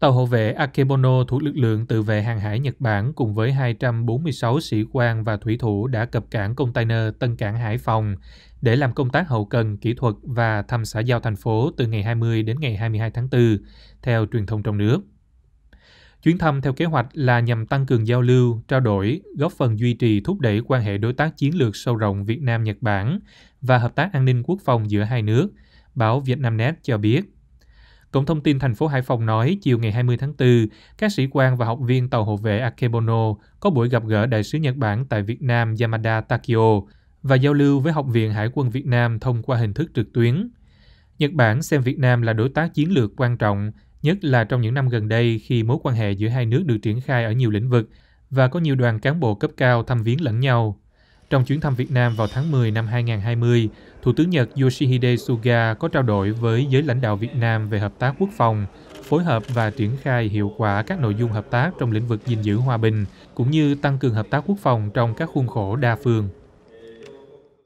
Tàu hộ vệ Akebono thuộc lực lượng tự vệ hàng hải Nhật Bản cùng với 246 sĩ quan và thủy thủ đã cập cảng container Tân Cảng Hải Phòng để làm công tác hậu cần, kỹ thuật và thăm xã giao thành phố từ ngày 20 đến ngày 22 tháng 4, theo truyền thông trong nước. Chuyến thăm theo kế hoạch là nhằm tăng cường giao lưu, trao đổi, góp phần duy trì thúc đẩy quan hệ đối tác chiến lược sâu rộng Việt Nam-Nhật Bản và hợp tác an ninh quốc phòng giữa hai nước, báo Vietnamnet cho biết. Cổng thông tin thành phố Hải Phòng nói chiều ngày 20 tháng 4, các sĩ quan và học viên tàu hộ vệ Akebono có buổi gặp gỡ đại sứ Nhật Bản tại Việt Nam Yamada Takio và giao lưu với Học viện Hải quân Việt Nam thông qua hình thức trực tuyến. Nhật Bản xem Việt Nam là đối tác chiến lược quan trọng, nhất là trong những năm gần đây khi mối quan hệ giữa hai nước được triển khai ở nhiều lĩnh vực và có nhiều đoàn cán bộ cấp cao thăm viếng lẫn nhau. Trong chuyến thăm Việt Nam vào tháng 10 năm 2020, Thủ tướng Nhật Yoshihide Suga có trao đổi với giới lãnh đạo Việt Nam về hợp tác quốc phòng, phối hợp và triển khai hiệu quả các nội dung hợp tác trong lĩnh vực gìn giữ hòa bình, cũng như tăng cường hợp tác quốc phòng trong các khuôn khổ đa phương.